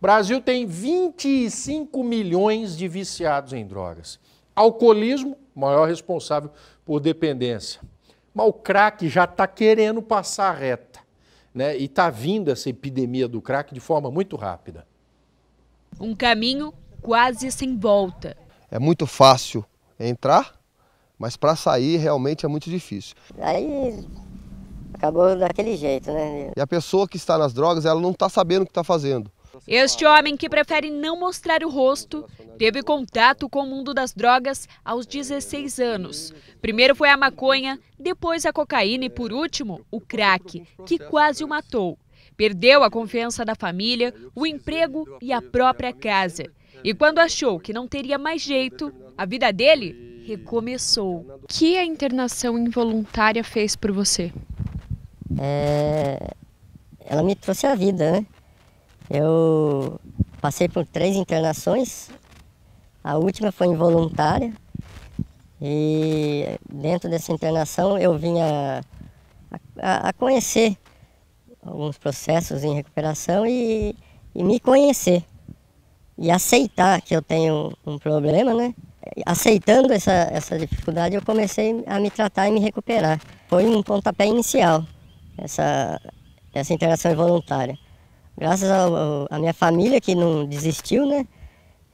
Brasil tem 25 milhões de viciados em drogas. Alcoolismo, maior responsável por dependência. Mas o crack já está querendo passar reta. Né? E está vindo essa epidemia do crack de forma muito rápida. Um caminho quase sem volta. É muito fácil entrar, mas para sair realmente é muito difícil. Aí acabou daquele jeito, né? E a pessoa que está nas drogas, ela não está sabendo o que está fazendo. Este homem, que prefere não mostrar o rosto, teve contato com o mundo das drogas aos 16 anos. Primeiro foi a maconha, depois a cocaína e, por último, o crack, que quase o matou. Perdeu a confiança da família, o emprego e a própria casa. E quando achou que não teria mais jeito, a vida dele recomeçou. O que a internação involuntária fez por você? É... Ela me trouxe a vida, né? Eu passei por três internações, a última foi involuntária, e dentro dessa internação eu vinha a, a, conhecer alguns processos em recuperação e, e, me conhecer e aceitar que eu tenho um problema, né? Aceitando essa, essa dificuldade, eu comecei a me tratar e me recuperar. Foi um pontapé inicial, essa, essa internação involuntária graças à minha família que não desistiu, né?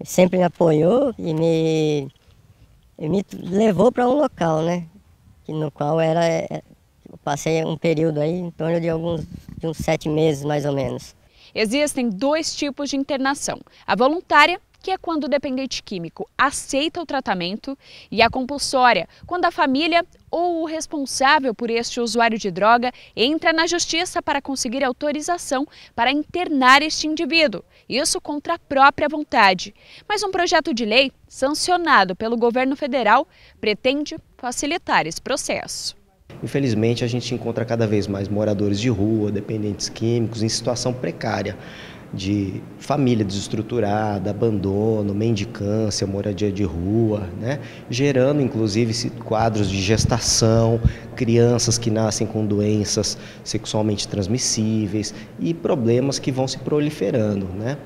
Sempre me apoiou e me, e me levou para um local, né? Que no qual era, é, eu passei um período aí em torno de alguns de uns sete meses mais ou menos. Existem dois tipos de internação: a voluntária que é quando o dependente químico aceita o tratamento, e a compulsória, quando a família ou o responsável por este usuário de droga entra na justiça para conseguir autorização para internar este indivíduo, isso contra a própria vontade. Mas um projeto de lei sancionado pelo governo federal pretende facilitar esse processo. Infelizmente, a gente encontra cada vez mais moradores de rua, dependentes químicos em situação precária de família desestruturada, abandono, mendicância, moradia de rua, né? gerando inclusive quadros de gestação, crianças que nascem com doenças sexualmente transmissíveis e problemas que vão se proliferando. Né?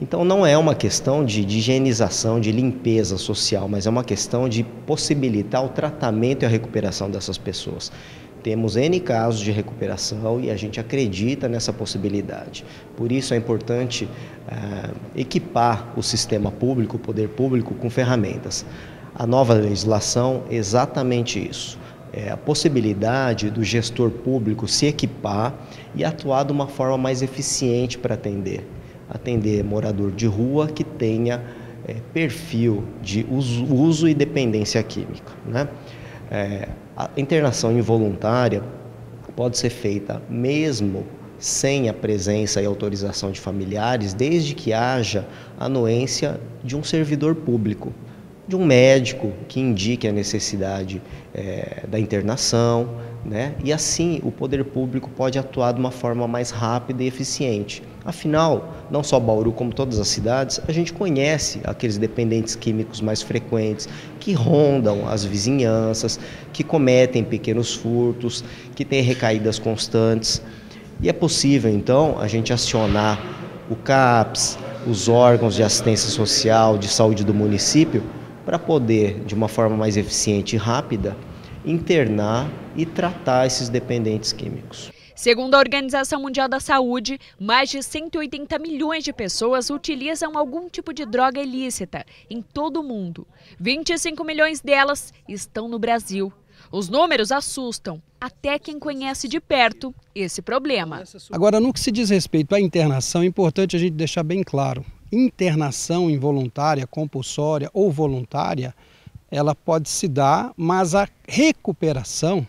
Então não é uma questão de, de higienização, de limpeza social, mas é uma questão de possibilitar o tratamento e a recuperação dessas pessoas. Temos N casos de recuperação e a gente acredita nessa possibilidade. Por isso é importante eh, equipar o sistema público, o poder público, com ferramentas. A nova legislação é exatamente isso. É a possibilidade do gestor público se equipar e atuar de uma forma mais eficiente para atender. Atender morador de rua que tenha é, perfil de uso, uso e dependência química. Né? É, a internação involuntária pode ser feita mesmo sem a presença e autorização de familiares, desde que haja anuência de um servidor público de um médico que indique a necessidade é, da internação, né? e assim o poder público pode atuar de uma forma mais rápida e eficiente. Afinal, não só Bauru, como todas as cidades, a gente conhece aqueles dependentes químicos mais frequentes que rondam as vizinhanças, que cometem pequenos furtos, que têm recaídas constantes. E é possível, então, a gente acionar o CAPS, os órgãos de assistência social, de saúde do município, para poder, de uma forma mais eficiente e rápida, internar e tratar esses dependentes químicos. Segundo a Organização Mundial da Saúde, mais de 180 milhões de pessoas utilizam algum tipo de droga ilícita em todo o mundo. 25 milhões delas estão no Brasil. Os números assustam até quem conhece de perto esse problema. Agora, no que se diz respeito à internação, é importante a gente deixar bem claro internação involuntária, compulsória ou voluntária, ela pode se dar, mas a recuperação,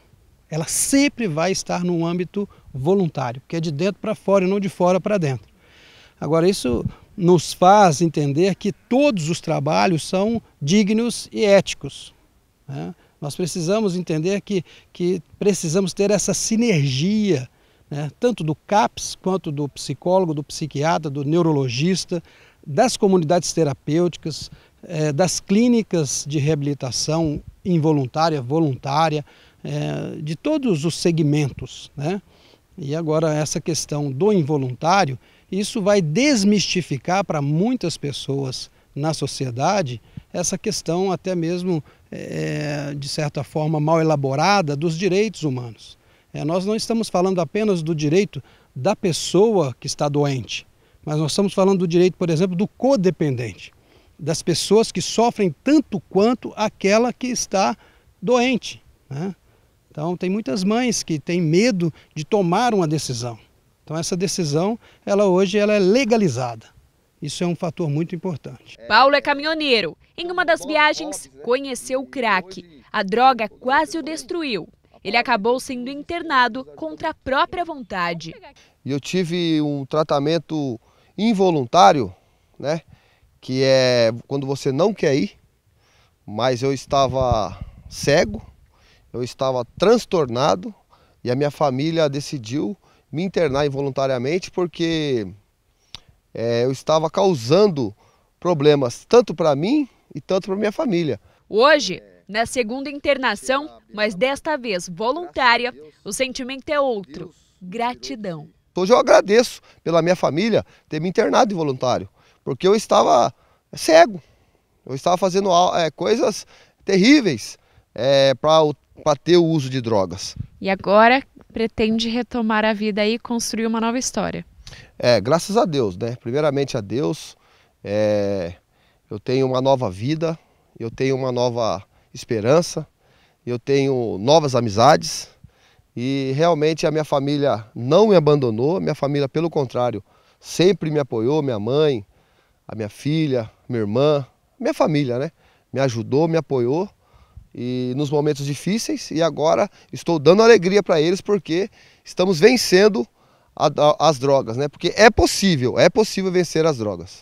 ela sempre vai estar no âmbito voluntário, porque é de dentro para fora e não de fora para dentro. Agora, isso nos faz entender que todos os trabalhos são dignos e éticos. Né? Nós precisamos entender que, que precisamos ter essa sinergia, né? tanto do CAPS quanto do psicólogo, do psiquiatra, do neurologista, das comunidades terapêuticas, é, das clínicas de reabilitação involuntária, voluntária, é, de todos os segmentos. Né? E agora, essa questão do involuntário, isso vai desmistificar para muitas pessoas na sociedade essa questão, até mesmo é, de certa forma mal elaborada, dos direitos humanos. É, nós não estamos falando apenas do direito da pessoa que está doente, mas nós estamos falando do direito, por exemplo, do codependente, das pessoas que sofrem tanto quanto aquela que está doente. Né? Então, tem muitas mães que têm medo de tomar uma decisão. Então, essa decisão, ela hoje ela é legalizada. Isso é um fator muito importante. É. Paulo é caminhoneiro. Em uma das viagens, né? conheceu o crack. A droga quase o destruiu. Ele acabou sendo internado contra a própria vontade. Eu tive um tratamento involuntário, né? Que é quando você não quer ir, mas eu estava cego, eu estava transtornado e a minha família decidiu me internar involuntariamente porque é, eu estava causando problemas tanto para mim e tanto para minha família. Hoje, na segunda internação, mas desta vez voluntária, o sentimento é outro: gratidão. Então, hoje eu agradeço pela minha família ter me internado de voluntário, porque eu estava é, cego, eu estava fazendo ah, é, coisas terríveis é, para ter o uso de drogas. E agora pretende retomar a vida e construir uma nova história. É, graças a Deus, né? Primeiramente a Deus, é, eu tenho uma nova vida, eu tenho uma nova esperança, eu tenho novas amizades. E realmente a minha família não me abandonou, minha família, pelo contrário, sempre me apoiou, minha mãe, a minha filha, minha irmã, minha família, né? Me ajudou, me apoiou e nos momentos difíceis e agora estou dando alegria para eles porque estamos vencendo a, a, as drogas, né? Porque é possível, é possível vencer as drogas.